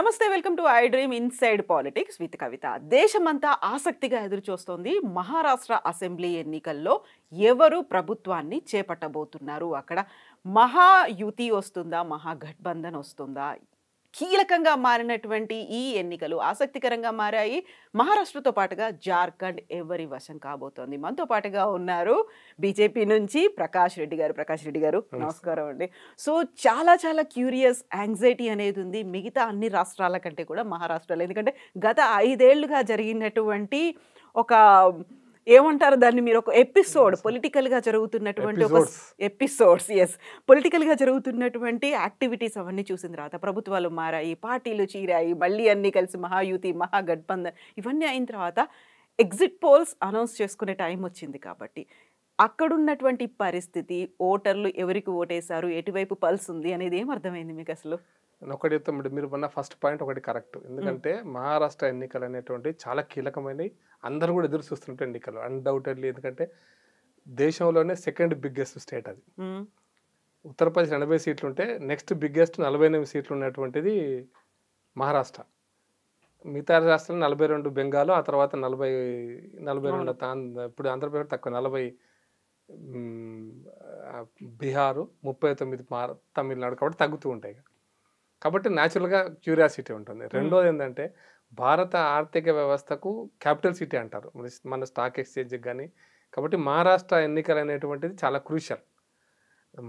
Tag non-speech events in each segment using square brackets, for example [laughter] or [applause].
నమస్తే welcome to I Dream inside politics with Kavitha దేశమంతా ఆసక్తిగా ఎదురుచూస్తోంది మహారాష్ట్ర అసెంబ్లీ ఎన్నికల్లో ఎవరు ప్రభుత్వాన్ని చేపట్టబోతున్నారు అక్కడ మహాయుతి వస్తుందా మహాగఠబంధన్ వస్తుందా కీలకంగా మారినటువంటి ఈ ఎన్నికలు ఆసక్తికరంగా మారాయి మహారాష్ట్రతో పాటుగా జార్ఖండ్ ఎవరి వశం కాబోతోంది మనతో పాటుగా ఉన్నారు బీజేపీ నుంచి ప్రకాష్ రెడ్డి గారు ప్రకాష్ రెడ్డి గారు నమస్కారం అండి సో చాలా చాలా క్యూరియస్ యాంగ్జైటీ అనేది ఉంది మిగతా అన్ని రాష్ట్రాల కంటే కూడా మహారాష్ట్రలో ఎందుకంటే గత ఐదేళ్లుగా జరిగినటువంటి ఒక ఏమంటారు దాన్ని మీరు ఒక ఎపిసోడ్ పొలిటికల్ గా జరుగుతున్నటువంటి ఒక ఎపిసోడ్స్ ఎస్ పొలిటికల్ గా జరుగుతున్నటువంటి యాక్టివిటీస్ అవన్నీ చూసిన తర్వాత ప్రభుత్వాలు మారాయి పార్టీలు చీరాయి మళ్ళీ అన్ని కలిసి మహాయుతి మహాగఠబంధన్ ఇవన్నీ అయిన తర్వాత ఎగ్జిట్ పోల్స్ అనౌన్స్ చేసుకునే టైం వచ్చింది కాబట్టి అక్కడున్నటువంటి పరిస్థితి ఓటర్లు ఎవరికి ఓటేశారు ఎటువైపు పల్స్ ఉంది అనేది ఏం అర్థమైంది మీకు అసలు ఒకటి చెప్తాం మీరు ఉన్న ఫస్ట్ పాయింట్ ఒకటి కరెక్ట్ ఎందుకంటే మహారాష్ట్ర ఎన్నికలు అనేటువంటి చాలా కీలకమైనవి అందరూ కూడా ఎదురు చూస్తుంటారు ఇక్కడ అన్డౌటెడ్లీ ఎందుకంటే దేశంలోనే సెకండ్ బిగ్గెస్ట్ స్టేట్ అది ఉత్తరప్రదేశ్ ఎనభై సీట్లు ఉంటే నెక్స్ట్ బిగ్గెస్ట్ నలభై ఎనిమిది సీట్లు ఉన్నటువంటిది మహారాష్ట్ర మిగతా రాష్ట్రాలు నలభై రెండు బెంగాల్ ఆ తర్వాత నలభై నలభై రెండు ఇప్పుడు ఆంధ్రప్రదేశ్ తక్కువ నలభై బీహారు ముప్పై తొమ్మిది తమిళనాడు కాబట్టి తగ్గుతూ ఉంటాయి కాబట్టి న్యాచురల్గా క్యూరియాసిటీ ఉంటుంది రెండోది ఏంటంటే భారత ఆర్థిక వ్యవస్థకు క్యాపిటల్ సిటీ అంటారు మన స్టాక్ ఎక్స్చేంజ్కి కానీ కాబట్టి మహారాష్ట్ర ఎన్నికలు అనేటువంటిది చాలా క్రూషియల్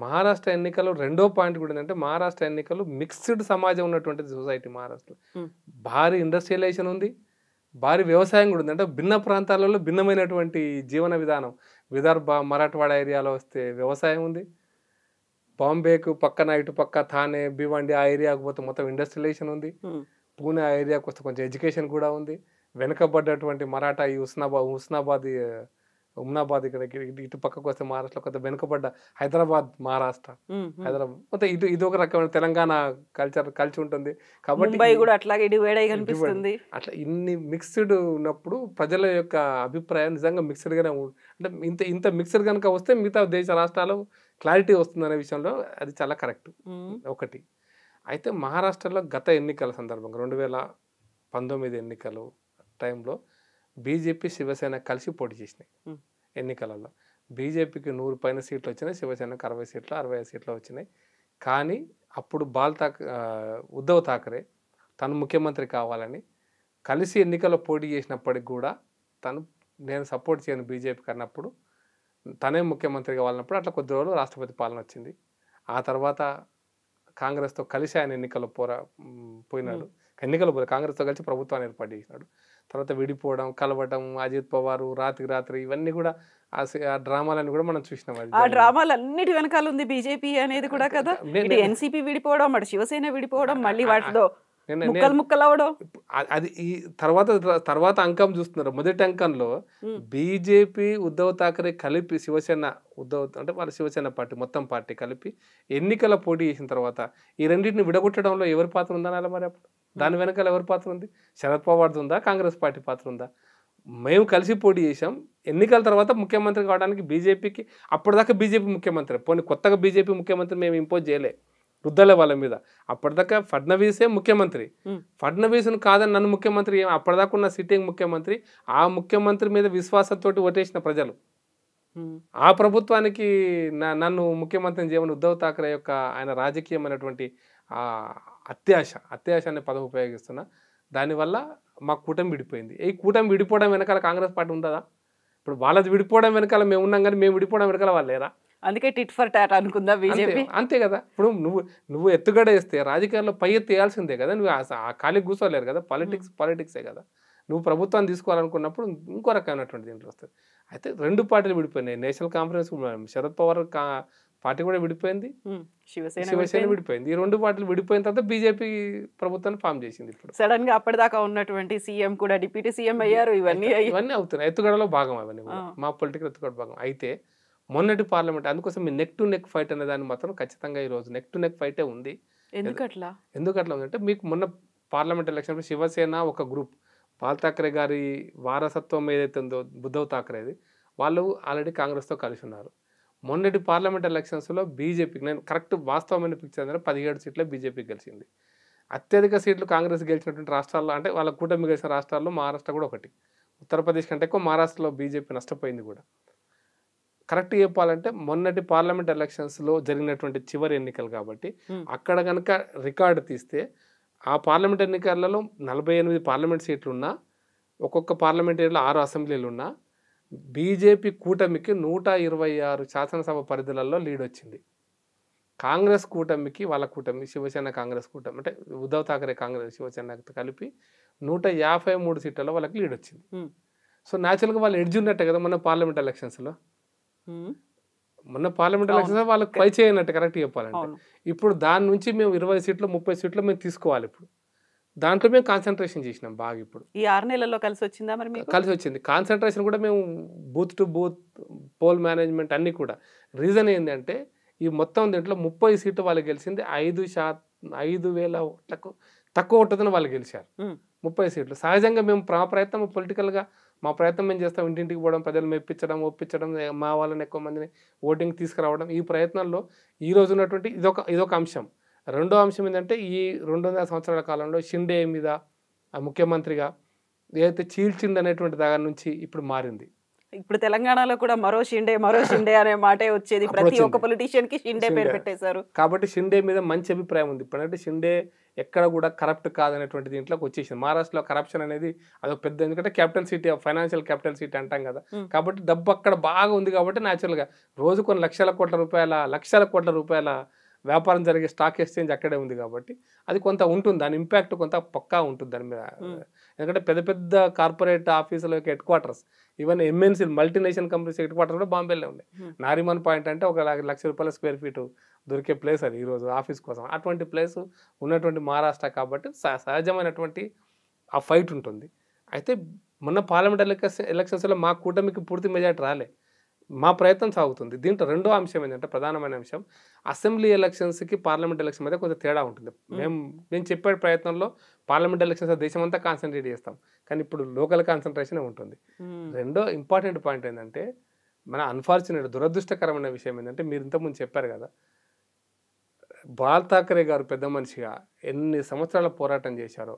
మహారాష్ట్ర ఎన్నికలు రెండో పాయింట్ కూడా ఏంటంటే మహారాష్ట్ర ఎన్నికలు మిక్స్డ్ సమాజం ఉన్నటువంటి సొసైటీ మహారాష్ట్ర భారీ ఇండస్ట్రియలైజేషన్ ఉంది భారీ వ్యవసాయం కూడా ఉంది అంటే భిన్న ప్రాంతాలలో భిన్నమైనటువంటి జీవన విధానం విదర్భ మరాఠవాడ ఏరియాలో వస్తే వ్యవసాయం ఉంది బాంబేకు పక్కన ఇటు పక్క థానే భివండి ఆ ఏరియాకు పోతే మొత్తం ఇండస్ట్రియలైజేషన్ ఉంది పూణే ఏరియా కొంచెం కొంచెం ఎడ్యుకేషన్ కూడా ఉంది వెనుకబడ్డటువంటి మరాఠా ఈ హుస్నాబాద్ హుస్నాబాద్ ఉమ్నాబాద్ ఇక్కడ ఇటు పక్కకు వస్తే మహారాష్ట్రలో కొంత వెనుకబడ్డ హైదరాబాద్ మహారాష్ట్ర హైదరాబాద్ మొత్తం ఇటు ఇది ఒక రకమైన తెలంగాణ కల్చర్ కలిసి ఉంటుంది కాబట్టి కూడా అట్లాగే ఇటు అయి కనిపిస్తుంది అట్లా ఇన్ని మిక్స్డ్ ఉన్నప్పుడు ప్రజల యొక్క అభిప్రాయం నిజంగా మిక్స్డ్గానే అంటే ఇంత ఇంత మిక్స్డ్ కనుక వస్తే మిగతా దేశ రాష్ట్రాలు క్లారిటీ వస్తుందనే విషయంలో అది చాలా కరెక్ట్ ఒకటి అయితే మహారాష్ట్రలో గత ఎన్నికల సందర్భంగా రెండు వేల పంతొమ్మిది ఎన్నికలు టైంలో బీజేపీ శివసేన కలిసి పోటీ చేసినాయి ఎన్నికలలో బీజేపీకి నూరు పైన సీట్లు వచ్చినాయి శివసేనకు అరవై సీట్లు అరవై ఐదు సీట్లు వచ్చినాయి కానీ అప్పుడు బాల్ ఠాక్ ఉద్ధవ్ థాకరే తను ముఖ్యమంత్రి కావాలని కలిసి ఎన్నికల్లో పోటీ చేసినప్పటికి కూడా తను నేను సపోర్ట్ చేయను బీజేపీకి అన్నప్పుడు తనే ముఖ్యమంత్రి కావాలన్నప్పుడు అట్లా కొద్ది రోజులు రాష్ట్రపతి పాలన వచ్చింది ఆ తర్వాత కాంగ్రెస్తో కలిసి ఆయన ఎన్నికలు పోరా పోయినాడు ఎన్నికలు పోయి కాంగ్రెస్తో కలిసి ప్రభుత్వాన్ని ఏర్పాటు చేసినాడు తర్వాత విడిపోవడం కలవటం అజిత్ పవారు రాత్రి రాత్రి ఇవన్నీ కూడా ఆ డ్రామాలన్నీ కూడా మనం చూసినాం ఆ అన్నిటి వెనకాల ఉంది బీజేపీ అనేది కూడా కదా ఎన్సీపీ విడిపోవడం అటు శివసేన విడిపోవడం మళ్ళీ వాటితో అవడం అది ఈ తర్వాత తర్వాత అంకం చూస్తున్నారు మొదటి అంకంలో బీజేపీ ఉద్ధవ్ థాకరే కలిపి శివసేన ఉద్ధవ్ అంటే వాళ్ళ శివసేన పార్టీ మొత్తం పార్టీ కలిపి ఎన్నికల పోటీ చేసిన తర్వాత ఈ రెండింటిని విడగొట్టడంలో ఎవరి పాత్ర ఉందా ఉందనాలి మరి అప్పుడు దాని వెనకాల ఎవరి పాత్ర ఉంది శరద్ పవార్ది ఉందా కాంగ్రెస్ పార్టీ పాత్ర ఉందా మేము కలిసి పోటీ చేసాం ఎన్నికల తర్వాత ముఖ్యమంత్రి కావడానికి బీజేపీకి అప్పటిదాకా బీజేపీ ముఖ్యమంత్రి పోనీ కొత్తగా బీజేపీ ముఖ్యమంత్రి మేము ఇంపోజ్ చేయలేదు రుద్దలే వాళ్ళ మీద అప్పటిదాకా ఫడ్నవీసే ముఖ్యమంత్రి ఫడ్నవీస్ను కాదని నన్ను ముఖ్యమంత్రి అప్పటిదాకా ఉన్న సిట్టింగ్ ముఖ్యమంత్రి ఆ ముఖ్యమంత్రి మీద విశ్వాసంతో ఓటేసిన ప్రజలు ఆ ప్రభుత్వానికి నన్ను ముఖ్యమంత్రిని చేయమని ఉద్ధవ్ థాకరే యొక్క ఆయన రాజకీయమైనటువంటి అత్యాశ అత్యాశ అనే పదం ఉపయోగిస్తున్నా దానివల్ల మా కూటమి విడిపోయింది ఈ కూటమి విడిపోవడం వెనకాల కాంగ్రెస్ పార్టీ ఉంటుందా ఇప్పుడు వాళ్ళది విడిపోవడం వెనకాల మేము ఉన్నాం కానీ మేము విడిపోవడం వెనకాల వాళ్ళు లేరా అందుకే టిట్ ఫర్ టాట్ అనుకుందా బీజేపీ అంతే కదా ఇప్పుడు నువ్వు నువ్వు ఎత్తుగడ వేస్తే రాజకీయాల్లో పై ఎత్తు వేయాల్సిందే కదా నువ్వు ఆ ఖాళీ కూర్చోలేరు కదా పాలిటిక్స్ పాలిటిక్సే కదా నువ్వు ప్రభుత్వాన్ని తీసుకోవాలనుకున్నప్పుడు ఇంకో రకమైనటువంటి దీంట్లో వస్తుంది అయితే రెండు పార్టీలు విడిపోయినాయి National Conference Sharad Pawar party కూడా విడిపోయింది శివసేన శివసేన విడిపోయింది ఈ రెండు పార్టీలు విడిపోయిన తర్వాత బీజేపీ ప్రభుత్వాన్ని ఫామ్ చేసింది ఇప్పుడు సడన్ గా అప్పటిదాకా ఉన్నటువంటి సీఎం కూడా డిప్యూటీ సీఎం అయ్యారు ఇవన్నీ ఇవన్నీ అవుతున్నాయి ఎత్తుగడలో భాగం అవన్నీ మా పొలిటికల్ ఎత్తుగడ భాగం అయితే మొన్నటి పార్లమెంట్ అందుకోసం మీ నెక్ టు నెక్ ఫైట్ అనే దాన్ని మాత్రం ఖచ్చితంగా రోజు నెక్ టు నెక్ ఫైటే ఉంది ఎందుకట్లా ఎందుకట్లా ఉందంటే మీకు మొన్న పార్లమెంట్ ఎలక్షన్ శివసేన ఒక గ్రూప్ పాల్ ఠాక్రే గారి వారసత్వం ఏదైతే ఉందో ఉద్ధవ్ ఠాక్రేది వాళ్ళు ఆల్రెడీ కాంగ్రెస్తో కలిసి ఉన్నారు మొన్నటి పార్లమెంట్ ఎలక్షన్స్లో బీజేపీకి నేను కరెక్ట్ వాస్తవమైన పిక్చర్ అంటే పదిహేడు సీట్లే బీజేపీకి గెలిచింది అత్యధిక సీట్లు కాంగ్రెస్ గెలిచినటువంటి రాష్ట్రాల్లో అంటే వాళ్ళ కూటమి గెలిచిన రాష్ట్రాల్లో మహారాష్ట్ర కూడా ఒకటి ఉత్తరప్రదేశ్ కంటే ఎక్కువ మహారాష్ట్రలో బీజేపీ నష్టపోయింది కూడా కరెక్ట్ చెప్పాలంటే మొన్నటి పార్లమెంట్ ఎలక్షన్స్లో జరిగినటువంటి చివరి ఎన్నికలు కాబట్టి అక్కడ కనుక రికార్డు తీస్తే ఆ పార్లమెంట్ ఎన్నికలలో నలభై ఎనిమిది పార్లమెంట్ ఉన్నా ఒక్కొక్క ఏరియాలో ఆరు అసెంబ్లీలు ఉన్నా బీజేపీ కూటమికి నూట ఇరవై ఆరు శాసనసభ పరిధులలో లీడ్ వచ్చింది కాంగ్రెస్ కూటమికి వాళ్ళ కూటమి శివసేన కాంగ్రెస్ కూటమి అంటే ఉద్ధవ్ థాకరే కాంగ్రెస్ శివసేన కలిపి నూట యాభై మూడు సీట్లలో వాళ్ళకి లీడ్ వచ్చింది సో న్యాచురల్గా వాళ్ళు ఎడ్జ్ ఉన్నట్టే కదా మన పార్లమెంట్ ఎలక్షన్స్లో మొన్న పార్లమెంట్ ఎలక్షన్స్ వాళ్ళకి పై చేయనట్టు కరెక్ట్ చెప్పాలంటే ఇప్పుడు దాని నుంచి మేము ఇరవై సీట్లు ముప్పై సీట్లు మేము తీసుకోవాలి ఇప్పుడు దాంట్లో మేము కాన్సన్ట్రేషన్ చేసినాం బాగా ఇప్పుడు ఈ ఆరు నెలల్లో కలిసి వచ్చిందా మరి కలిసి వచ్చింది కాన్సన్ట్రేషన్ కూడా మేము booth to booth poll management అన్నీ కూడా రీజన్ ఏంటంటే ఈ మొత్తం దీంట్లో ముప్పై సీట్లు వాళ్ళు గెలిచింది ఐదు శాత ఐదు వేల ఓట్లకు తక్కువ ఉంటుందని వాళ్ళు గెలిచారు ముప్పై సీట్లు సహజంగా మేము ప్రయత్నం పొలిటికల్గా మా ప్రయత్నం మేము చేస్తాం ఇంటింటికి పోవడం ప్రజలు మెప్పించడం ఒప్పించడం మా వాళ్ళని ఎక్కువ మందిని ఓటింగ్ తీసుకురావడం ఈ ప్రయత్నంలో ఈ రోజు ఉన్నటువంటి ఇదొక ఇదొక అంశం రెండో అంశం ఏంటంటే ఈ రెండు సంవత్సరాల కాలంలో షిండే మీద ముఖ్యమంత్రిగా ఏదైతే అనేటువంటి దగ్గర నుంచి ఇప్పుడు మారింది ఇప్పుడు తెలంగాణలో కూడా మరో షిండే మరో [laughs] షిండే అనే మాటే వచ్చేది ప్రతి ఒక్క పొలిటీషియన్ కి షిండే పేరు పెట్టేశారు కాబట్టి షిండే మీద మంచి అభిప్రాయం ఉంది ఇప్పుడంటే షిండే ఎక్కడ కూడా కరప్ట్ కాదనేటువంటి దీంట్లోకి వచ్చేసింది మహారాష్ట్రలో కరప్షన్ అనేది అదొక పెద్ద ఎందుకంటే capital city financial capital city అంటాం కదా కాబట్టి డబ్బు అక్కడ బాగా ఉంది కాబట్టి న్యాచురల్గా రోజు కొన్ని లక్షల కోట్ల రూపాయల లక్షల కోట్ల రూపాయల వ్యాపారం జరిగే స్టాక్ ఎక్స్చేంజ్ అక్కడే ఉంది కాబట్టి అది కొంత ఉంటుంది దాని ఇంపాక్ట్ కొంత పక్కా ఉంటుంది దాని మీద ఎందుకంటే పెద్ద పెద్ద కార్పొరేట్ ఆఫీసుల యొక్క headquarters even MNC multinational companies headquarter కూడా బాంబేలో ఉన్నాయి నారిమన్ పాయింట్ అంటే ఒక లక్ష రూపాయల స్క్వేర్ ఫీట్ దొరికే ప్లేస్ అది ఈరోజు ఆఫీస్ కోసం అటువంటి ప్లేస్ ఉన్నటువంటి మహారాష్ట్ర కాబట్టి సహజమైనటువంటి ఆ ఫైట్ ఉంటుంది అయితే మొన్న పార్లమెంట్ ఎలక్షన్స్ ఎలక్షన్స్లో మా కూటమికి పూర్తి మెజార్టీ రాలే మా ప్రయత్నం సాగుతుంది దీంట్లో రెండో అంశం ఏంటంటే ప్రధానమైన అంశం అసెంబ్లీ ఎలక్షన్స్కి పార్లమెంట్ ఎలక్షన్ మీద కొంత తేడా ఉంటుంది మేము నేను చెప్పే ప్రయత్నంలో పార్లమెంట్ ఎలక్షన్స్ దేశమంతా కాన్సన్ట్రేట్ చేస్తాం కానీ ఇప్పుడు లోకల్ కాన్సన్ట్రేషన్ ఉంటుంది రెండో ఇంపార్టెంట్ పాయింట్ ఏంటంటే మన అన్ఫార్చునేట్ దురదృష్టకరమైన విషయం ఏంటంటే మీరు ఇంతకుముందు చెప్పారు కదా బాల్ థాకరే గారు పెద్ద మనిషిగా ఎన్ని సంవత్సరాల పోరాటం చేశారో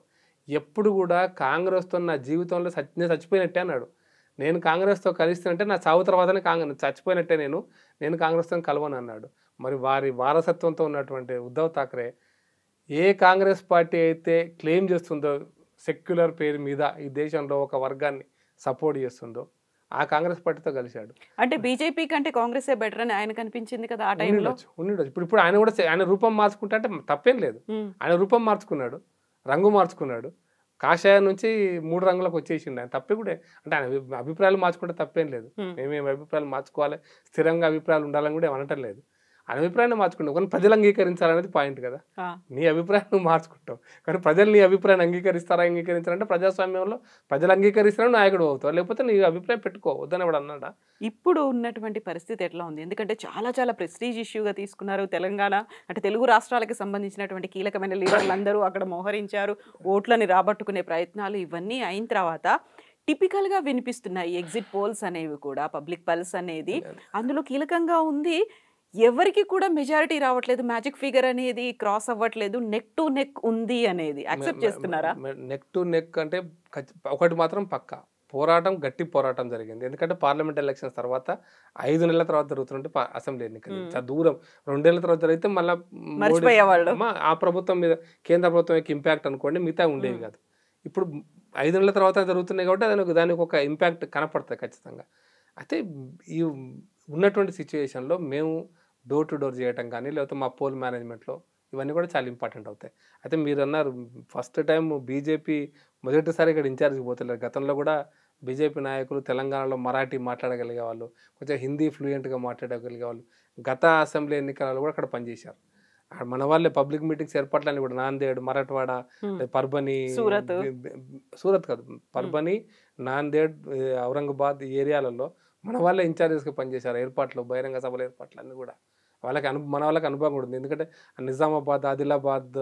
ఎప్పుడు కూడా కాంగ్రెస్తో నా జీవితంలో సచ్ నేను చచ్చిపోయినట్టే అన్నాడు నేను కాంగ్రెస్తో కలిస్తానంటే నా చావు తర్వాతనే కాంగ్రెస్ చచ్చిపోయినట్టే నేను నేను కాంగ్రెస్తో కలవను అన్నాడు మరి వారి వారసత్వంతో ఉన్నటువంటి ఉద్ధవ్ థాక్రే ఏ కాంగ్రెస్ పార్టీ అయితే క్లెయిమ్ చేస్తుందో సెక్యులర్ పేరు మీద ఈ దేశంలో ఒక వర్గాన్ని సపోర్ట్ చేస్తుందో ఆ కాంగ్రెస్ పార్టీతో కలిశాడు అంటే బీజేపీ కంటే కాంగ్రెస్ బెటర్ అని ఆయన కనిపించింది కదా ఆ టైంలో ఉండొచ్చు ఇప్పుడు ఇప్పుడు ఆయన కూడా ఆయన రూపం మార్చుకుంటా అంటే తప్పేం లేదు ఆయన రూపం మార్చుకున్నాడు రంగు మార్చుకున్నాడు కాషాయం నుంచి మూడు రంగులకు వచ్చేసిండు ఆయన తప్పి కూడా అంటే ఆయన అభిప్రాయాలు మార్చుకుంటే తప్పేం లేదు మేమేమి అభిప్రాయాలు మార్చుకోవాలి స్థిరంగా అభిప్రాయాలు ఉండాలని కూడా ఏమనటం లేదు అని అభిప్రాయాన్ని మార్చుకుంటావు కానీ ప్రజలు అంగీకరించాలనేది పాయింట్ కదా నీ అభిప్రాయం మార్చుకుంటావు కానీ ప్రజలు నీ అభిప్రాయాన్ని అంగీకరిస్తారా అంగీకరించారంటే ప్రజాస్వామ్యంలో ప్రజలు అంగీకరిస్తారా నాయకుడు అవుతావు లేకపోతే నీ అభిప్రాయం పెట్టుకోవద్దని ఎవడు అన్నాడా ఇప్పుడు ఉన్నటువంటి పరిస్థితి ఎట్లా ఉంది ఎందుకంటే చాలా చాలా ప్రెస్టీజ్ ఇష్యూగా తీసుకున్నారు తెలంగాణ అంటే తెలుగు రాష్ట్రాలకు సంబంధించినటువంటి కీలకమైన లీడర్లు అందరూ అక్కడ మోహరించారు ఓట్లని రాబట్టుకునే ప్రయత్నాలు ఇవన్నీ అయిన తర్వాత టిపికల్గా వినిపిస్తున్నాయి ఎగ్జిట్ పోల్స్ అనేవి కూడా పబ్లిక్ పల్స్ అనేది అందులో కీలకంగా ఉంది ఎవరికి కూడా మెజారిటీ రావట్లేదు మ్యాజిక్ ఫిగర్ అనేది క్రాస్ అవ్వట్లేదు నెక్ టు నెక్ ఉంది అనేది యాక్సెప్ట్ చేస్తున్నారా నెక్ టు నెక్ అంటే ఒకటి మాత్రం పక్కా పోరాటం గట్టి పోరాటం జరిగింది ఎందుకంటే పార్లమెంట్ ఎలక్షన్స్ తర్వాత ఐదు నెలల తర్వాత జరుగుతుంటే అసెంబ్లీ ఎన్నికలు చాలా దూరం రెండేళ్ల తర్వాత జరిగితే మళ్ళీ ఆ ప్రభుత్వం మీద కేంద్ర ప్రభుత్వం యొక్క ఇంపాక్ట్ అనుకోండి మిగతా ఉండేవి కాదు ఇప్పుడు ఐదు నెలల తర్వాత జరుగుతున్నాయి కాబట్టి దానికి దానికి ఒక ఇంపాక్ట్ కనపడుతుంది ఖచ్చితంగా అయితే ఈ ఉన్నటువంటి సిచ్యువేషన్లో మేము డోర్ టు డోర్ చేయటం కానీ లేకపోతే మా పోల్ మేనేజ్మెంట్లో ఇవన్నీ కూడా చాలా ఇంపార్టెంట్ అవుతాయి అయితే మీరు అన్నారు ఫస్ట్ టైం బీజేపీ మొదటిసారి ఇక్కడ ఇన్ఛార్జ్కి పోతలేరు గతంలో కూడా బీజేపీ నాయకులు తెలంగాణలో మరాఠీ మాట్లాడగలిగే వాళ్ళు కొంచెం హిందీ ఫ్లూయెంట్గా మాట్లాడగలిగే వాళ్ళు గత అసెంబ్లీ ఎన్నికలలో కూడా అక్కడ పనిచేశారు మన వాళ్ళే పబ్లిక్ మీటింగ్స్ ఏర్పాట్లని కూడా నాందేడ్ మరట్వాడ పర్బని సూరత్ సూరత్ కాదు పర్బని నాందేడ్ ఔరంగాబాద్ ఏరియాలలో మన వాళ్ళే ఇన్ఛార్జెస్గా పనిచేశారు ఏర్పాట్లు బహిరంగ సభల ఏర్పాట్లు అన్నీ కూడా వాళ్ళకి అను మన వాళ్ళకి అనుభవం కూడా ఉంది ఎందుకంటే నిజామాబాద్ ఆదిలాబాద్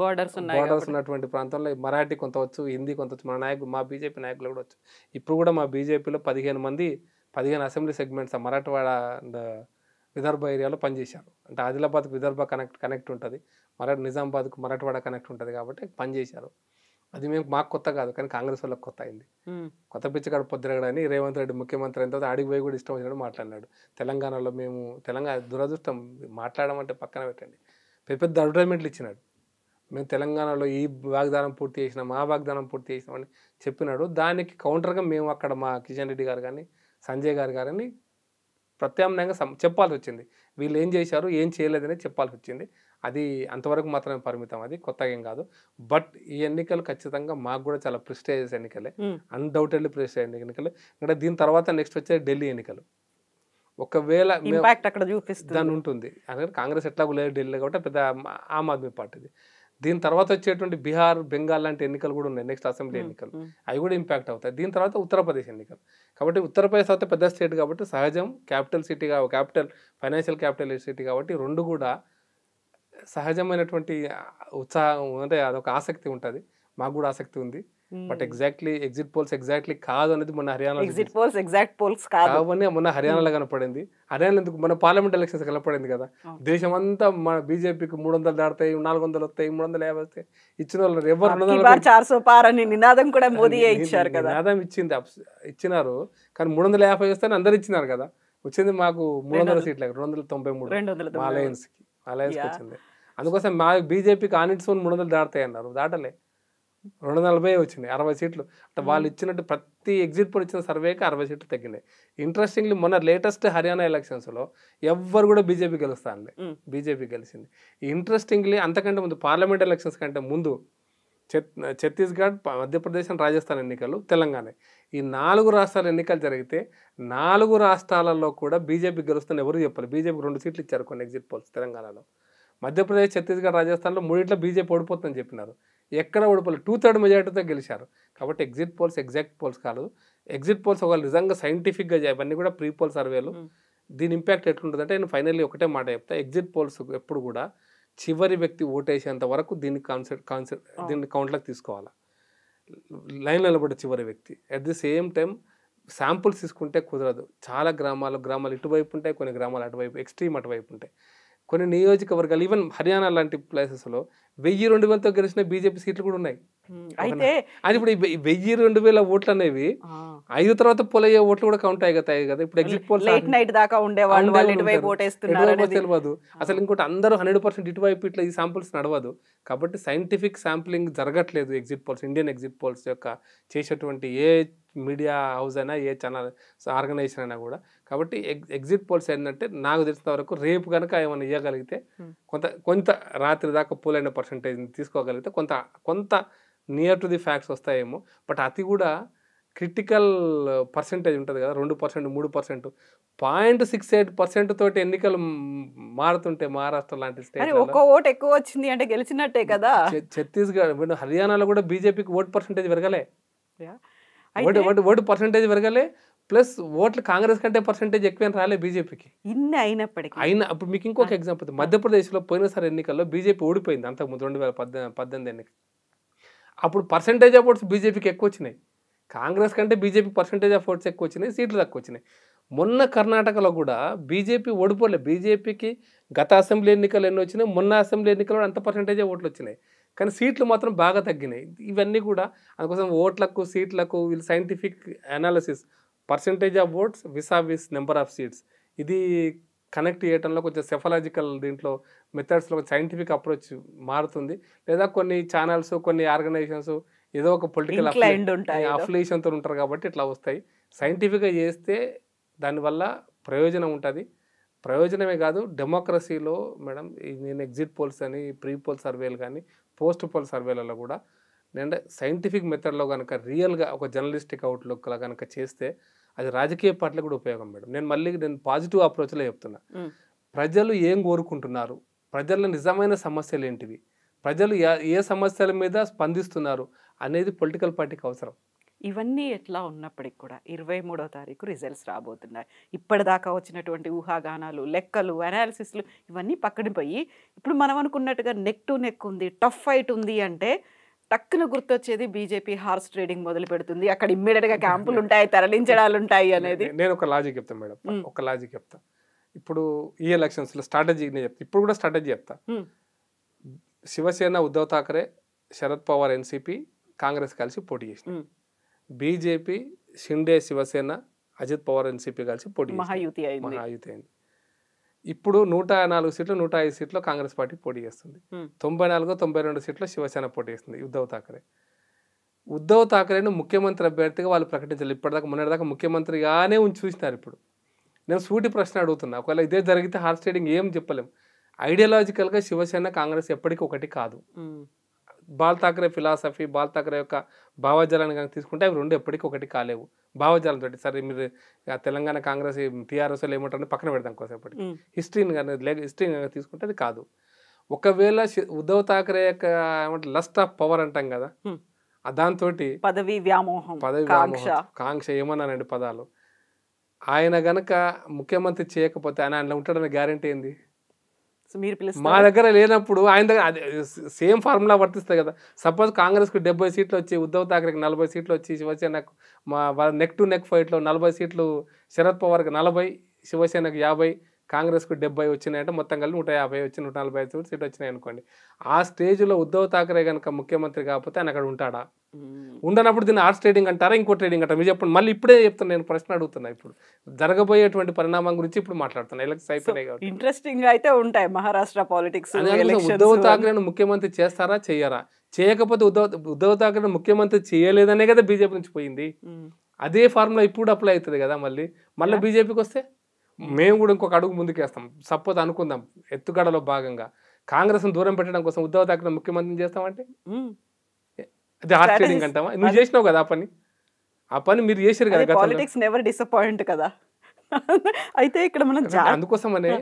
బోర్డర్స్ బోర్డర్స్ ఉన్నటువంటి ప్రాంతంలో మరాఠీ కొంత వచ్చు హిందీ కొంత వచ్చు మన నాయకులు మా బీజేపీ నాయకులు కూడా వచ్చు ఇప్పుడు కూడా మా బీజేపీలో పదిహేను మంది పదిహేను అసెంబ్లీ సెగ్మెంట్స్ మరాఠవాడ విదర్భ ఏరియాలో పనిచేశారు అంటే ఆదిలాబాద్కి విదర్భ కనెక్ట్ కనెక్ట్ ఉంటుంది మరా నిజామాబాద్కు మరాఠవాడ కనెక్ట్ ఉంటుంది కాబట్టి పనిచేశారు అది మేము మాకు కొత్త కాదు కానీ కాంగ్రెస్ వాళ్ళకి కొత్త అయింది కొత్త పిచ్చగాడు కానీ రేవంత్ రెడ్డి ముఖ్యమంత్రి అయిన తర్వాత ఆడికి పోయి కూడా ఇష్టం వచ్చినట్టు మాట్లాడినాడు తెలంగాణలో మేము తెలంగాణ దురదృష్టం మాట్లాడమంటే పక్కన పెట్టండి పెద్ద పెద్ద అడ్వర్టైజ్మెంట్లు ఇచ్చినాడు మేము తెలంగాణలో ఈ వాగ్దానం పూర్తి చేసినాం ఆ వాగ్దానం పూర్తి చేసినామని చెప్పినాడు దానికి కౌంటర్గా మేము అక్కడ మా కిషన్ రెడ్డి గారు కానీ సంజయ్ గారు గారని ప్రత్యామ్నాయంగా చెప్పాల్సి వచ్చింది వీళ్ళు ఏం చేశారు ఏం చేయలేదని చెప్పాల్సి వచ్చింది అది అంతవరకు మాత్రమే పరిమితం అది కొత్తగా ఏం కాదు బట్ ఈ ఎన్నికలు ఖచ్చితంగా మాకు కూడా చాలా ప్రిస్టేజియస్ ఎన్నికలే అన్డౌటెడ్లీ ప్రిస్టేజ్ ఎన్నికలు ఇంకా దీని తర్వాత నెక్స్ట్ వచ్చే ఢిల్లీ ఎన్నికలు ఒకవేళ అక్కడ చూపిస్తుంది దాని ఉంటుంది అందుకని కాంగ్రెస్ ఎట్లా లేదు ఢిల్లీ కాబట్టి పెద్ద ఆమ్ ఆద్మీ పార్టీది దీని తర్వాత వచ్చేటువంటి బీహార్ బెంగాల్ లాంటి ఎన్నికలు కూడా ఉన్నాయి నెక్స్ట్ అసెంబ్లీ ఎన్నికలు అవి కూడా ఇంపాక్ట్ అవుతాయి దీని తర్వాత ఉత్తరప్రదేశ్ ఎన్నికలు కాబట్టి ఉత్తరప్రదేశ్ అయితే పెద్ద స్టేట్ కాబట్టి సహజం క్యాపిటల్ సిటీగా క్యాపిటల్ ఫైనాన్షియల్ క్యాపిటల్ సిటీ కాబట్టి రెండు కూడా సహజమైనటువంటి ఉత్సాహం అంటే అదొక ఆసక్తి ఉంటుంది మాకు కూడా ఆసక్తి ఉంది but exactly exit polls exactly కాదు అనేది మన Haryana exit polls exact polls కావని మన హర్యానాలో కనపడింది హర్యానా ఎందుకు మన పార్లమెంట్ ఎలక్షన్స్ కనపడింది కదా దేశం అంతా మన బీజేపీకి మూడు వందలు దాడతాయి నాలుగు వందలు వస్తాయి మూడు వందలు యాభై వస్తాయి ఇచ్చిన వాళ్ళు ఎవరు చార్ సో పార్ అని నినాదం కూడా మోదీ ఇచ్చారు కదా నినాదం ఇచ్చింది ఇచ్చినారు కానీ మూడు వందల యాభై వస్తే అందరు ఇచ్చినారు కదా వచ్చింది మాకు మూడు వందల సీట్లకు రెండు వందల తొంభై మూడు అలయన్స్కి అలయన్స్కి వచ్చింది అందుకోసం మా బీజేపీకి ఆనిట్సోన్ మూడు వందలు దాటాయి అన్నారు దాటలే రెండు నలభై వచ్చింది అరవై సీట్లు అంటే వాళ్ళు ఇచ్చినట్టు ప్రతి ఎగ్జిట్ పోల్ ఇచ్చిన సర్వేకి అరవై సీట్లు తగ్గినాయి ఇంట్రెస్టింగ్లీ మొన్న లేటెస్ట్ హర్యానా ఎలక్షన్స్లో ఎవ్వరు కూడా బీజేపీ గెలుస్తానులే బీజేపీ గెలిచింది ఇంట్రెస్టింగ్లీ అంతకంటే ముందు పార్లమెంట్ ఎలక్షన్స్ కంటే ముందు ఛత్తీస్గఢ్ మధ్యప్రదేశ్ అండ్ రాజస్థాన్ ఎన్నికలు తెలంగాణ ఈ నాలుగు రాష్ట్రాల ఎన్నికలు జరిగితే నాలుగు రాష్ట్రాలలో కూడా బీజేపీ గెలుస్తున్న ఎవరు చెప్పాలి బీజేపీకి రెండు సీట్లు ఇచ్చారు కొన్ని ఎగ్జిట్ పోల్స్ తెలంగాణలో మధ్యప్రదేశ్ ఛత్తీస్గఢ్ రాజస్థాన్లో మూడిట్లో బీజేపీ ఓడిపోతుందని చెప్పినారు ఎక్కడ ఓడిపోలేదు టూ థర్డ్ మెజార్టీతో గెలిచారు కాబట్టి ఎగ్జిట్ పోల్స్ ఎగ్జాక్ట్ పోల్స్ కాదు ఎగ్జిట్ పోల్స్ ఒకవేళ నిజంగా సైంటిఫిక్గా అవన్నీ కూడా ప్రీ పోల్ సర్వేలు దీని ఇంపాక్ట్ ఎట్లుంటుందంటే నేను ఫైనల్లీ ఒకటే మాట చెప్తా ఎగ్జిట్ పోల్స్ ఎప్పుడు కూడా చివరి వ్యక్తి ఓటేసేంత వరకు దీన్ని కాన్సెప్ట్ కాన్సెప్ట్ దీన్ని కౌంట్లోకి తీసుకోవాలి లైన్ నిలబడే చివరి వ్యక్తి at the same time samples తీసుకుంటే కుదరదు చాలా గ్రామాలు గ్రామాలు ఇటువైపు ఉంటాయి కొన్ని గ్రామాలు అటువైపు ఎక్స్ట్రీమ్ అటువైపు ఉంటాయి కొన్ని నియోజకవర్గాలు ఈవెన్ హర్యానా లాంటి ప్లేసెస్లో వెయ్యి రెండు వేలతో గెలిచిన బీజేపీ సీట్లు కూడా ఉన్నాయి అయితే అది ఇప్పుడు వెయ్యి రెండు వేల ఓట్లు అనేవి ఐదు తర్వాత పోల్ అయ్యే ఓట్లు కూడా కౌంట్ అయ్యాయి కదా ఇప్పుడు ఎగ్జిట్ పోల్ లేట్ నైట్ దాకా ఉండేవాళ్ళు తెలియదు అసలు ఇంకోటి అందరూ హండ్రెడ్ పర్సెంట్ ఇటువైపు ఇట్లా ఈ శాంపుల్స్ నడవదు కాబట్టి సైంటిఫిక్ శాంప్లింగ్ జరగట్లేదు exit polls Indian exit polls యొక్క చేసేటువంటి ఏ మీడియా హౌస్ అయినా ఏ ఛానల్ ఆర్గనైజేషన్ అయినా కూడా కాబట్టి ఎగ్జిట్ పోల్స్ ఏంటంటే నాకు తెలిసిన వరకు రేపు కనుక ఏమైనా ఇవ్వగలిగితే కొంత కొంత రాత్రి దాకా పోలైన పర్సంటేజ్ తీసుకోగలిగితే కొంత కొంత నియర్ టు ది ఫ్యాక్ట్స్ వస్తాయేమో బట్ అది కూడా క్రిటికల్ పర్సెంటేజ్ ఉంటుంది కదా రెండు పర్సెంట్ మూడు percent point six eight percent తోటి ఎన్నికలు మారుతుంటే మహారాష్ట్ర లాంటి స్టేట్ ఒక్క ఓటు ఎక్కువ వచ్చింది అంటే గెలిచినట్టే కదా ఛత్తీస్గఢ్ హర్యానాలో కూడా బీజేపీకి ఓటు పర్సంటేజ్ పెరగలే ఓటు ఓటు పర్సంటేజ్ పెరగలే ప్లస్ ఓట్లు కాంగ్రెస్ కంటే పర్సంటేజ్ ఎక్కువ రాలే బీజేపీకి ఇన్ని అయినప్పటికీ అయినా అప్పుడు మీకు ఇంకొక ఎగ్జాంపుల్ మధ్యప్రదేశ్లో పోయినసారి ఎన్నికల్లో బీజేపీ ఓడిపోయింది అంతకుముందు రెండు వేల పద్దెనిమిది పద్దెనిమిది ఎన్నిక అప్పుడు పర్సంటేజ్ ఆఫ్ ఓట్స్ బీజేపీకి ఎక్కువ వచ్చినాయి కాంగ్రెస్ కంటే బీజేపీ పర్సంటేజ్ ఆఫ్ ఓట్స్ ఎక్కువ వచ్చినాయి సీట్లు తక్కువ వచ్చినాయి మొన్న కర్ణాటకలో కూడా బీజేపీ ఓడిపోలే బీజేపీకి గత అసెంబ్లీ ఎన్నికలు ఎన్ని వచ్చినాయి మొన్న అసెంబ్లీ ఎన్నికల్లో అంత పర్సంటేజ్ ఓట్లు వచ్చినాయి కానీ సీట్లు మాత్రం బాగా తగ్గినాయి ఇవన్నీ కూడా అందుకోసం ఓట్లకు సీట్లకు వీళ్ళు scientific analysis percentage of votes of vis number of seats ఇది కనెక్ట్ చేయడంలో కొంచెం సెఫలాజికల్ దీంట్లో మెథడ్స్లో సైంటిఫిక్ అప్రోచ్ మారుతుంది లేదా కొన్ని ఛానల్స్ కొన్ని ఆర్గనైజేషన్స్ ఏదో ఒక పొలిటికల్ అఫిలియేషన్తో ఉంటారు కాబట్టి ఇట్లా వస్తాయి సైంటిఫిక్గా చేస్తే దానివల్ల ప్రయోజనం ఉంటుంది ప్రయోజనమే కాదు డెమోక్రసీలో మేడం నేను ఎగ్జిట్ పోల్స్ అని ప్రీ పోల్ సర్వేలు కానీ పోస్ట్ పోల్ సర్వేలలో కూడా నేను సైంటిఫిక్ మెథడ్లో కనుక రియల్గా ఒక జర్నలిస్టిక్ అవుట్లుక్లా కనుక చేస్తే అది రాజకీయ పార్టీలకు కూడా ఉపయోగం మేడం నేను మళ్ళీ నేను పాజిటివ్ అప్రోచ్లో చెప్తున్నా ప్రజలు ఏం కోరుకుంటున్నారు ప్రజల నిజమైన సమస్యలు ఏంటివి ప్రజలు ఏ సమస్యల మీద స్పందిస్తున్నారు అనేది పొలిటికల్ పార్టీకి అవసరం ఇవన్నీ ఎట్లా ఉన్నప్పటికి కూడా ఇరవై మూడో తారీఖు రిజల్ట్స్ రాబోతున్నాయి ఇప్పటిదాకా వచ్చినటువంటి ఊహాగానాలు లెక్కలు అనాలిసిస్లు ఇవన్నీ పక్కడిపోయి ఇప్పుడు మనం అనుకున్నట్టుగా నెక్ టు నెక్ ఉంది టఫ్ ఫైట్ ఉంది అంటే టక్కున గుర్తొచ్చేది బీజేపీ హార్స్ ట్రేడింగ్ మొదలు పెడుతుంది అక్కడ ఇమ్మీడియట్గా క్యాంపులు ఉంటాయి తరలించడాలు ఉంటాయి అనేది నేను ఒక లాజిక్ చెప్తాను మేడం ఒక లాజిక్ చెప్తా ఇప్పుడు ఈ ఎలక్షన్స్లో స్ట్రాటజీ నేను చెప్తాను ఇప్పుడు కూడా స్ట్రాటజీ చెప్తా శివసేన ఉద్ధవ్ ఠాకరే శరద్ పవార్ ఎన్సీపీ కాంగ్రెస్ కలిసి పోటీ చేసినాయి బీజేపీ షిండే శివసేన అజిత్ పవార్ ఎన్సీపీ కలిసి పోటీ మహాయుతి అయింది మహాయుతి అయింది ఇప్పుడు నూట నాలుగు సీట్లు నూట ఐదు సీట్లు కాంగ్రెస్ పార్టీ పోటీ చేస్తుంది తొంభై నాలుగు తొంభై రెండు సీట్లు శివసేన పోటీ చేస్తుంది ఉద్ధవ్ థాకరే ఉద్ధవ్ థాకరేను ముఖ్యమంత్రి అభ్యర్థిగా వాళ్ళు ప్రకటించాలి ఇప్పటిదాకా మొన్నటిదాకా ముఖ్యమంత్రిగానే ఉంచి చూసినారు ఇప్పుడు నేను సూటి ప్రశ్న అడుగుతున్నా ఒకవేళ ఇదే జరిగితే హార్స్ ట్రేడింగ్ ఏం చెప్పలేము ఐడియాలజికల్గా శివసేన కాంగ్రెస్ ఎప్పటికీ ఒకటి కాదు బాల్ థాకరే ఫిలాసఫీ బాల్ థాకరే యొక్క భావజాలాన్ని కనుక తీసుకుంటే అవి రెండు ఎప్పటికీ ఒకటి కాలేవు భావజాలంతో సరే మీరు తెలంగాణ కాంగ్రెస్ టీఆర్ఎస్లు ఏమంటారని పక్కన పెడతాం కోసేపటి హిస్టరీని కానీ లేక హిస్టరీని కనుక తీసుకుంటే అది కాదు ఒకవేళ ఉద్ధవ్ థాకరే యొక్క ఏమంటే లస్ట్ ఆఫ్ పవర్ అంటాం కదా దాంతో పదవి వ్యామోహం పదవి కాంక్ష కాంక్ష ఏమన్నానండి పదాలు ఆయన గనక ముఖ్యమంత్రి చేయకపోతే ఆయన ఆయన ఉంటాడన్న గ్యారంటీ ఏంది మీరు మా దగ్గర లేనప్పుడు ఆయన దగ్గర సేమ్ ఫార్ములా వర్తిస్తాయి కదా సపోజ్ కాంగ్రెస్కి డెబ్బై సీట్లు వచ్చి ఉద్ధవ్ థాకరేకి నలభై సీట్లు వచ్చి శివసేనకు మా నెక్ టు నెక్ ఫైట్లో నలభై సీట్లు శరద్ పవార్కి నలభై శివసేనకు యాభై కాంగ్రెస్కు డెబ్బై వచ్చినాయంటే మొత్తం కలిపి నూట యాభై వచ్చి నూట నలభై ఐదు సీట్లు వచ్చినాయి అనుకోండి ఆ స్టేజ్లో ఉద్ధవ్ థాకరే కనుక ముఖ్యమంత్రి కాకపోతే ఆయన అక్కడ ఉంటాడా ఉండనప్పుడు దీన్ని ఆర్ట్స్ ట్రేడింగ్ అంటారా ఇంకో ట్రేడింగ్ అంటారు మీరు చెప్పండి మళ్ళీ ఇప్పుడే చెప్తాను నేను ప్రశ్న అడుగుతున్నా ఇప్పుడు జరగబోయేటువంటి పరిణామం గురించి ఇప్పుడు మాట్లాడుతున్నా ఎలక్స్ అయిపోయినాయి ఇంట్రెస్టింగ్ అయితే ఉంటాయి మహారాష్ట్ర పాలిటిక్స్ ఉద్ధవ్ థాకరేను ముఖ్యమంత్రి చేస్తారా చేయరా చేయకపోతే ఉద్ధవ్ ఉద్ధవ్ థాకరే ముఖ్యమంత్రి చేయలేదనే కదా బీజేపీ నుంచి పోయింది అదే ఫార్ములా ఇప్పుడు అప్లై అవుతుంది కదా మళ్ళీ మళ్ళీ బీజేపీకి వస్తే మేము కూడా ఇంకొక అడుగు ముందుకేస్తాం సపోజ్ అనుకుందాం ఎత్తుగడలో భాగంగా ను దూరం పెట్టడం కోసం ఉద్దవ్ థాకరే ముఖ్యమంత్రిని చేస్తామంటే అది హార్ట్ ట్రేడింగ్ అంటావా నువ్వు చేసినావు కదా ఆ పని ఆ పని మీరు చేశారు కదా పాలిటిక్స్ నెవర్ డిసప్పాయింట్ కదా [laughs] అయితే ఇక్కడ మనం అందుకోసమనే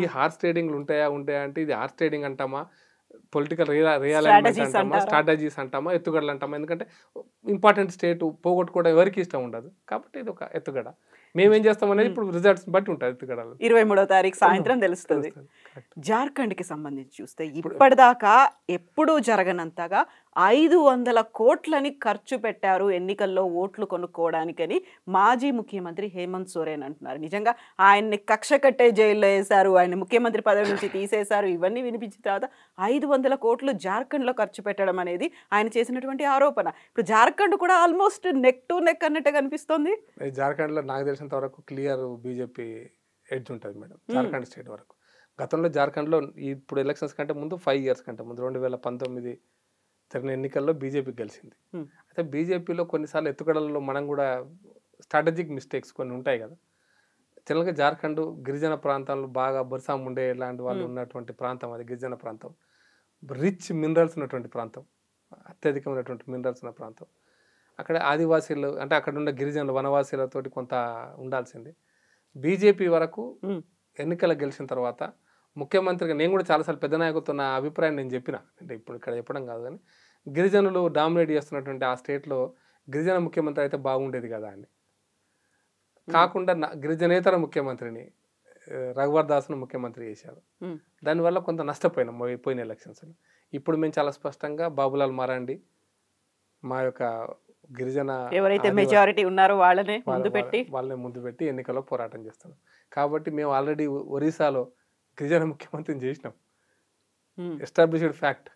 ఈ హార్స్ ట్రేడింగ్లు ఉంటాయా ఉంటాయా అంటే ఇది హార్స్ ట్రేడింగ్ అంటామా పొలిటికల్ రియల్ అంటామా స్ట్రాటజీస్ అంటామా ఎత్తుగడలు అంటామా ఎందుకంటే ఇంపార్టెంట్ స్టేట్ పోగొట్టుకోవడం ఎవరికి ఇష్టం ఉండదు కాబట్టి ఇది ఒక ఎత్తుగడ మేమేం చేస్తాం అనేది ఇప్పుడు రిజల్ట్స్ బట్టి ఉంటుంది ఎత్తుగడలు ఇరవై మూడో తారీఖు సాయంత్రం తెలుస్తుంది జార్ఖండ్కి సంబంధించి చూస్తే ఇప్పటిదాకా ఎప్పుడూ జరగనంతగా ఐదు వందల కోట్లని ఖర్చు పెట్టారు ఎన్నికల్లో ఓట్లు కొనుక్కోవడానికని మాజీ ముఖ్యమంత్రి హేమంత్ సోరేన్ అంటున్నారు నిజంగా ఆయన్ని కక్ష కట్టే జైల్లో వేశారు ఆయన ముఖ్యమంత్రి పదవి నుంచి తీసేశారు ఇవన్నీ వినిపించిన తర్వాత ఐదు వందల కోట్లు జార్ఖండ్లో ఖర్చు పెట్టడం అనేది ఆయన చేసినటువంటి ఆరోపణ ఇప్పుడు జార్ఖండ్ కూడా ఆల్మోస్ట్ నెక్ టు నెక్ అన్నట్టు కనిపిస్తుంది జార్ఖండ్లో నాకు తెలిసినంత వరకు క్లియర్ బీజేపీ ఎడ్జ్ ఉంటుంది మేడం జార్ఖండ్ స్టేట్ వరకు గతంలో జార్ఖండ్లో ఇప్పుడు ఎలక్షన్స్ కంటే ముందు ఫైవ్ ఇయర్స్ కంటే ముందు రెండు వేల పంతొమ్మిది జరిగిన ఎన్నికల్లో బీజేపీ గెలిచింది అయితే బీజేపీలో కొన్నిసార్లు ఎత్తుగడలలో మనం కూడా స్ట్రాటజిక్ మిస్టేక్స్ కొన్ని ఉంటాయి కదా జనరల్గా జార్ఖండ్ గిరిజన ప్రాంతాల్లో బాగా బొరిసా ముండే లాంటి వాళ్ళు ఉన్నటువంటి ప్రాంతం అది గిరిజన ప్రాంతం రిచ్ మినరల్స్ ఉన్నటువంటి ప్రాంతం అత్యధికమైనటువంటి మినరల్స్ ఉన్న ప్రాంతం అక్కడ ఆదివాసీలు అంటే అక్కడ ఉన్న గిరిజనులు వనవాసీలతోటి కొంత ఉండాల్సింది బీజేపీ వరకు ఎన్నికలు గెలిచిన తర్వాత ముఖ్యమంత్రిగా నేను కూడా చాలాసార్లు పెద్ద నాయకుతో నా అభిప్రాయం నేను చెప్పిన అంటే ఇప్పుడు ఇక్కడ చెప్పడం కాదు కానీ గిరిజనులు డామినేట్ చేస్తున్నటువంటి ఆ స్టేట్లో గిరిజన ముఖ్యమంత్రి అయితే బాగుండేది కదా అని కాకుండా గిరిజనేతర ముఖ్యమంత్రిని రఘువర్ దాస్ను ముఖ్యమంత్రి చేశారు దానివల్ల కొంత నష్టపోయినాం పోయిన ఎలక్షన్స్లో ఇప్పుడు మేము చాలా స్పష్టంగా బాబులాల్ మారాండి మా యొక్క గిరిజన ఎవరైతే మెజారిటీ ఉన్నారో వాళ్ళనే ముందు పెట్టి వాళ్ళని ముందు పెట్టి ఎన్నికల్లో పోరాటం చేస్తున్నాం కాబట్టి మేము ఆల్రెడీ ఒరిస్సాలో గిరిజన ముఖ్యమంత్రిని చేసినాం ఎస్టాబ్లిష్డ్ ఫ్యాక్ట్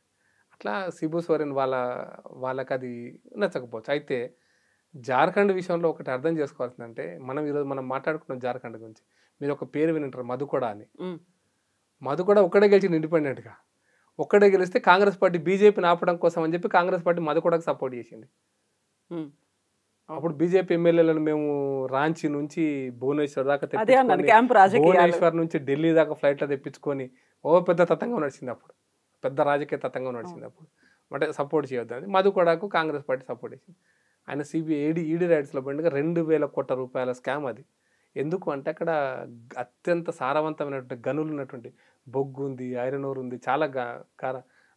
అట్లా సిబు సోరెన్ వాళ్ళ వాళ్ళకి అది నచ్చకపోవచ్చు అయితే జార్ఖండ్ విషయంలో ఒకటి అర్థం చేసుకోవాల్సిందంటే మనం ఈరోజు మనం మాట్లాడుకున్నాం జార్ఖండ్ గురించి మీరు ఒక పేరు వినింటారు మధుకొడ అని మధుకొడ ఒక్కడే గెలిచింది ఇండిపెండెంట్గా ఒక్కడే గెలిస్తే కాంగ్రెస్ పార్టీ బీజేపీని ఆపడం కోసం అని చెప్పి కాంగ్రెస్ పార్టీ మధుకొడకు సపోర్ట్ చేసింది అప్పుడు బీజేపీ ఎమ్మెల్యేలను మేము రాంచి నుంచి భువనేశ్వర్ దాకా భువనేశ్వర్ నుంచి ఢిల్లీ దాకా ఫ్లైట్లో తెప్పించుకొని ఓ పెద్ద తతంగం నడిచింది అప్పుడు పెద్ద రాజకీయ తతంగం నడిచింది అప్పుడు అంటే సపోర్ట్ చేయొద్దని కూడాకు కాంగ్రెస్ పార్టీ సపోర్ట్ చేసింది ఆయన సిబిఐ ఈడి ఈడీ రైట్స్లో పండుగ రెండు వేల కోట్ల రూపాయల స్కామ్ అది ఎందుకు అంటే అక్కడ అత్యంత సారవంతమైనటువంటి గనులు ఉన్నటువంటి బొగ్గు ఉంది ఐరన్ ఓర్ ఉంది చాలా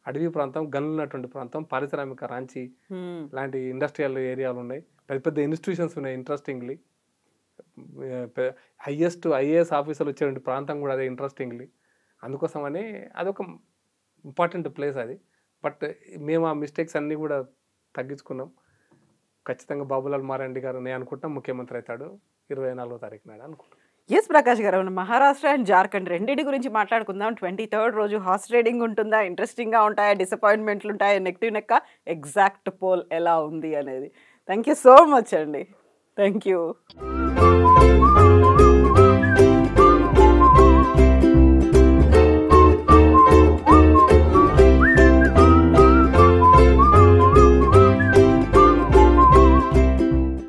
అడవి ప్రాంతం గనులున్నటువంటి ప్రాంతం పారిశ్రామిక రాంచి లాంటి ఇండస్ట్రియల్ ఏరియాలు ఉన్నాయి పెద్ద పెద్ద ఇన్స్టిట్యూషన్స్ ఉన్నాయి ఇంట్రెస్టింగ్లీ హయ్యెస్ట్ ఐఏఎస్ ఆఫీసర్లు వచ్చేటువంటి ప్రాంతం కూడా అదే ఇంట్రెస్టింగ్లీ అందుకోసమని అదొక ఇంపార్టెంట్ ప్లేస్ అది బట్ మేము ఆ మిస్టేక్స్ అన్నీ కూడా తగ్గించుకున్నాం ఖచ్చితంగా బాబులాల్ మారెడ్డి గారు నేను అనుకుంటున్నాం ముఖ్యమంత్రి అవుతాడు ఇరవై నాలుగో తారీఖు నాడు అనుకుంటున్నాను ఎస్ ప్రకాష్ గారు మహారాష్ట్ర అండ్ జార్ఖండ్ రెండింటి గురించి మాట్లాడుకుందాం ట్వంటీ థర్డ్ రోజు హార్స్ రైడింగ్ ఉంటుందా ఇంట్రెస్టింగ్గా ఉంటాయా డిసప్పాయింట్మెంట్లు ఉంటాయా నెక్టివ్ నెక్క ఎగ్జాక్ట్ పోల్ ఎలా ఉంది అనేది థ్యాంక్ యూ సో మచ్ అండి థ్యాంక్ యూ